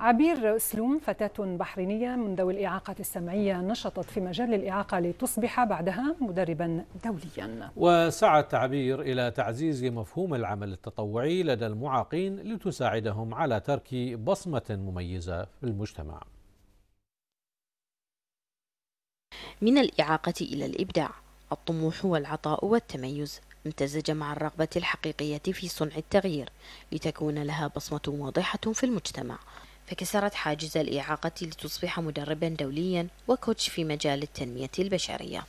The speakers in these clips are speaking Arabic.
عبير سلوم فتاة بحرينية من ذوي الإعاقة السمعية نشطت في مجال الإعاقة لتصبح بعدها مدربا دوليا وسعت عبير إلى تعزيز مفهوم العمل التطوعي لدى المعاقين لتساعدهم على ترك بصمة مميزة في المجتمع من الإعاقة إلى الإبداع الطموح والعطاء والتميز امتزج مع الرغبة الحقيقية في صنع التغيير لتكون لها بصمة واضحة في المجتمع فكسرت حاجز الإعاقة لتصبح مدربا دوليا وكوتش في مجال التنمية البشرية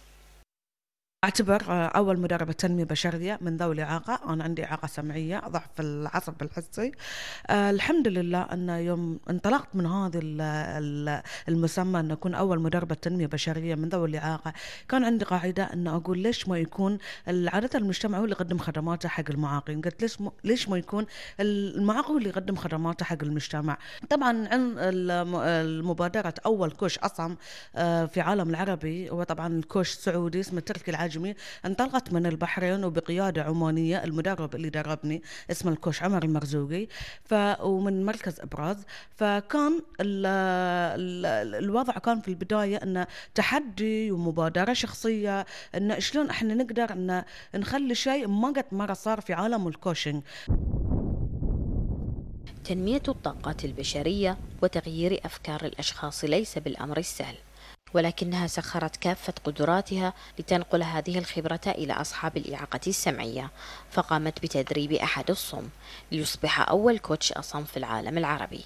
اعتبر آه، اول مدربه تنميه بشريه من ذوي الاعاقه انا عندي اعاقه سمعيه ضعف العصب الحسي أه الحمد لله ان يوم انطلقت من هذا المسمى ان اكون اول مدربه تنميه بشريه من ذوي الاعاقه كان عندي قاعده ان اقول ليش ما يكون عاده المجتمع هو اللي يقدم خدماته حق المعاقين قلت ليش م... ليش ما يكون المعاق هو اللي يقدم خدماته حق المجتمع طبعا عن المبادره اول كوش اصم آه، في عالم العربي وطبعا الكوش السعودي اسمه تركي العاجل الهجمي انطلقت من البحرين وبقيادة عمانية المدرب اللي دربني اسمه الكوش عمر المرزوقي ف ومن مركز إبراز فكان ال ال الوضع كان في البداية أنه تحدي ومبادرة شخصية أنه شلون احنا نقدر أن نخلي شيء ما قد مرة صار في عالم الكوشنج تنمية الطاقات البشرية وتغيير أفكار الأشخاص ليس بالأمر السهل ولكنها سخرت كافة قدراتها لتنقل هذه الخبرة إلى أصحاب الإعاقة السمعية فقامت بتدريب أحد الصم ليصبح أول كوتش أصم في العالم العربي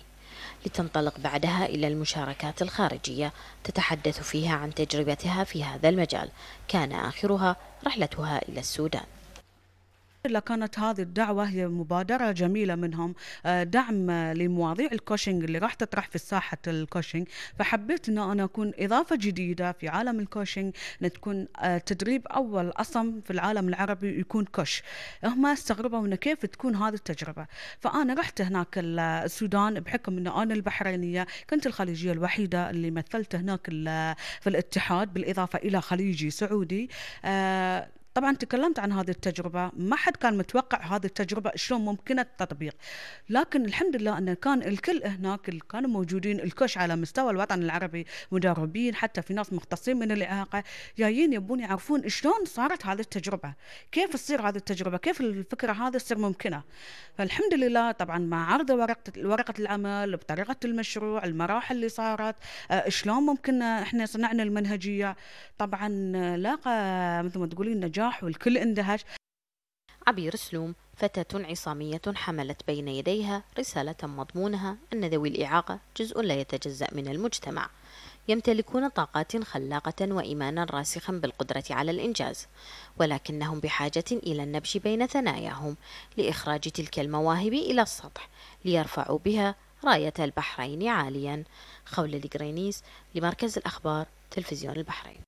لتنطلق بعدها إلى المشاركات الخارجية تتحدث فيها عن تجربتها في هذا المجال كان آخرها رحلتها إلى السودان لكانت هذه الدعوة هي مبادرة جميلة منهم آه، دعم لمواضيع الكوشنج اللي راح تطرح في ساحة الكوشنج فحبيت أن أنا أكون إضافة جديدة في عالم الكوشنج تكون آه، تدريب أول أصم في العالم العربي يكون كوش هم استغربوا أن كيف تكون هذه التجربة فأنا رحت هناك آه، السودان بحكم أن أنا البحرينية كنت الخليجية الوحيدة اللي مثلت هناك في الاتحاد بالإضافة إلى خليجي سعودي طبعا تكلمت عن هذه التجربه ما حد كان متوقع هذه التجربه شلون ممكنه التطبيق لكن الحمد لله انه كان الكل هناك اللي كانوا موجودين الكوش على مستوى الوطن العربي مدربين حتى في ناس مختصين من الاعاقه جايين يبون يعرفون شلون صارت هذه التجربه كيف تصير هذه التجربه كيف الفكره هذه تصير ممكنه فالحمد لله طبعا مع عرض ورقه ورقه العمل بطريقه المشروع المراحل اللي صارت آه، شلون ممكن احنا صنعنا المنهجيه طبعا آه، لاقى مثل ما تقولين نجاح الفرح والكل اندهش عبير سلوم فتاة عصامية حملت بين يديها رسالة مضمونها أن ذوي الإعاقة جزء لا يتجزأ من المجتمع يمتلكون طاقات خلاقة وإيمانا راسخا بالقدرة على الإنجاز ولكنهم بحاجة إلى النبش بين ثناياهم لإخراج تلك المواهب إلى السطح ليرفعوا بها راية البحرين عاليا خول الجرينيس لمركز الأخبار تلفزيون البحرين